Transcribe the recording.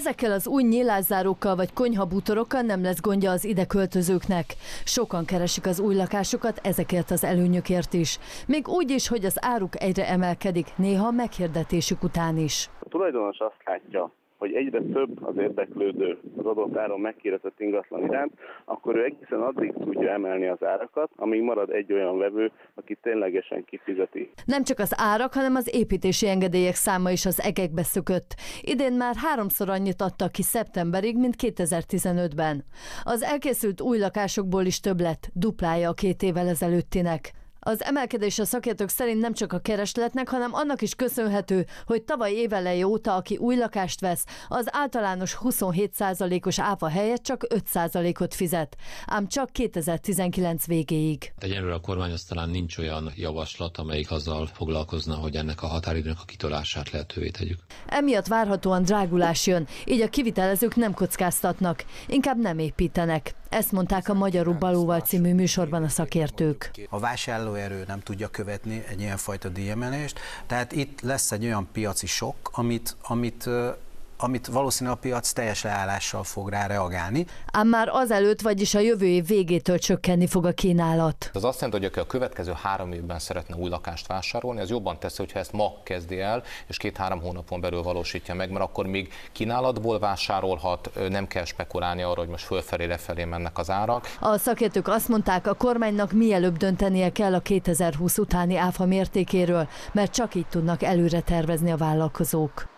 Ezekkel az új nyílászárókkal vagy konyhabútorokkal nem lesz gondja az ide költözőknek. Sokan keresik az új lakásokat ezekért az előnyökért is. Még úgy is, hogy az áruk egyre emelkedik, néha meghirdetésük után is. A tulajdonos azt látja, hogy egyre több az érdeklődő az adott áron megkérdezett ingatlan iránt, akkor ő egészen addig tudja emelni az árakat, amíg marad egy olyan vevő, aki ténylegesen kifizeti. Nem csak az árak, hanem az építési engedélyek száma is az egekbe szökött. Idén már háromszor annyit adtak ki szeptemberig, mint 2015-ben. Az elkészült új lakásokból is több lett, duplája a két évvel ezelőttinek. Az emelkedés a szakértők szerint nem csak a keresletnek, hanem annak is köszönhető, hogy tavaly éveleje óta, aki új lakást vesz, az általános 27%-os áfa helyett csak 5%-ot fizet, ám csak 2019 végéig. Egyelőre a kormányhoz talán nincs olyan javaslat, amelyik azzal foglalkozna, hogy ennek a határidőnek a kitolását lehetővé tegyük. Emiatt várhatóan drágulás jön, így a kivitelezők nem kockáztatnak, inkább nem építenek. Ezt mondták a Magyarul Balóval című műsorban a szakértők. A vásárlóerő nem tudja követni egy ilyenfajta díjemelést, tehát itt lesz egy olyan piaci sok, amit, amit amit valószínűleg a piac teljes leállással fog rá reagálni. Ám már azelőtt, vagyis a jövő év végétől csökkenni fog a kínálat. Az azt jelenti, hogy aki a következő három évben szeretne új lakást vásárolni, az jobban teszi, hogyha ezt ma kezdi el, és két-három hónapon belül valósítja meg, mert akkor még kínálatból vásárolhat, nem kell spekulálni arra, hogy most fölfelé, lefelé mennek az árak. A szakértők azt mondták, a kormánynak mielőbb döntenie kell a 2020 utáni áfa mértékéről, mert csak így tudnak előre tervezni a vállalkozók.